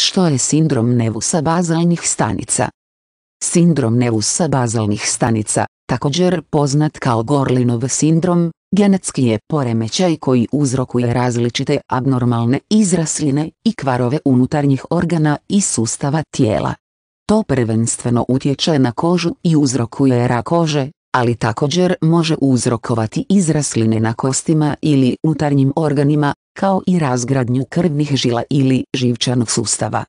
Što je sindrom nevusa bazalnih stanica? Sindrom nevusa bazalnih stanica, također poznat kao Gorlinov sindrom, genetski je poremećaj koji uzrokuje različite abnormalne izrasline i kvarove unutarnjih organa i sustava tijela. To prvenstveno utječe na kožu i uzrokuje rak kože, ali također može uzrokovati izrasline na kostima ili unutarnjim organima, kao i razgradnju krvnih žila ili živčanog sustava.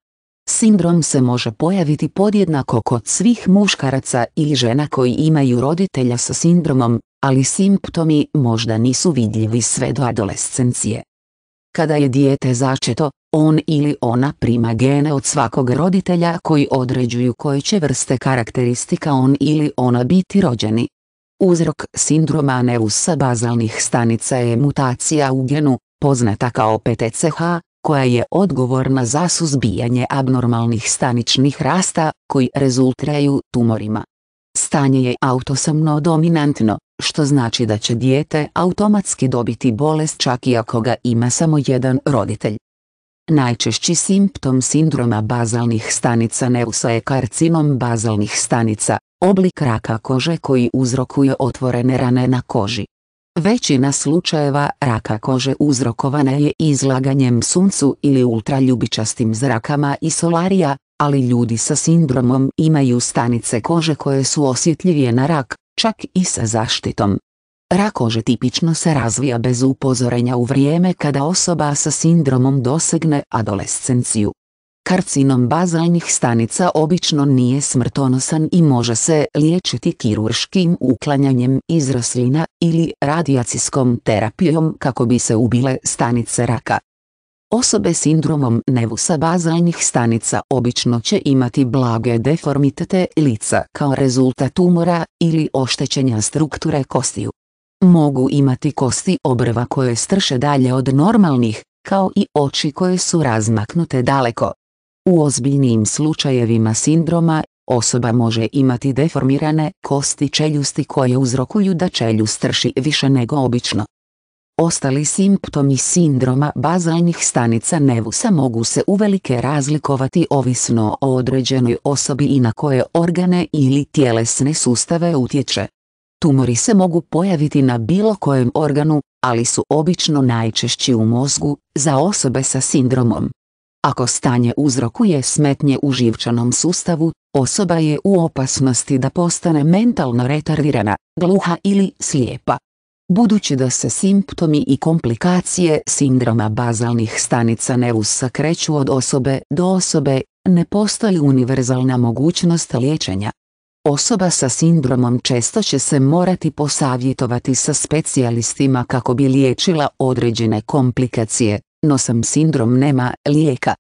Sindrom se može pojaviti podjednako kod svih muškaraca ili žena koji imaju roditelja sa sindromom, ali simptomi možda nisu vidljivi sve do adolescencije. Kada je dijete začeto, on ili ona prima gene od svakog roditelja koji određuju koje će vrste karakteristika on ili ona biti rođeni. Uzrok sindroma neusa bazalnih stanica je mutacija u genu, poznata kao PTCH, koja je odgovorna za suzbijanje abnormalnih staničnih rasta koji rezultiraju tumorima. Stanje je autosomno dominantno, što znači da će dijete automatski dobiti bolest čak i ako ga ima samo jedan roditelj. Najčešći simptom sindroma bazalnih stanica neusa je karcinom bazalnih stanica, oblik raka kože koji uzrokuje otvorene rane na koži. Većina slučajeva raka kože uzrokovana je izlaganjem suncu ili ultraljubičastim zrakama i solarija, ali ljudi sa sindromom imaju stanice kože koje su osjetljivije na rak, čak i sa zaštitom. Rak kože tipično se razvija bez upozorenja u vrijeme kada osoba sa sindromom dosegne adolescenciju. Karcinom bazalnih stanica obično nije smrtonosan i može se liječiti kirurškim uklanjanjem izraslina ili radijacijskom terapijom kako bi se ubile stanice raka. Osobe s sindromom nevusa bazalnih stanica obično će imati blage deformitete lica kao rezultat tumora ili oštećenja strukture kostiju. Mogu imati kosti obrva koje strše dalje od normalnih, kao i oči koje su razmaknute daleko. U ozbiljnim slučajevima sindroma, osoba može imati deformirane kosti čeljusti koje uzrokuju da čeljust trši više nego obično. Ostali simptomi sindroma bazalnih stanica nevusa mogu se uvelike razlikovati ovisno o određenoj osobi i na koje organe ili tjelesne sustave utječe. Tumori se mogu pojaviti na bilo kojem organu, ali su obično najčešći u mozgu, za osobe sa sindromom. Ako stanje uzrokuje smetnje u živčanom sustavu, osoba je u opasnosti da postane mentalno retardirana, gluha ili slijepa. Budući da se simptomi i komplikacije sindroma bazalnih stanica ne kreću od osobe do osobe, ne postoji univerzalna mogućnost liječenja. Osoba sa sindromom često će se morati posavjetovati sa specijalistima kako bi liječila određene komplikacije. Nosam sindrom nema lijeka,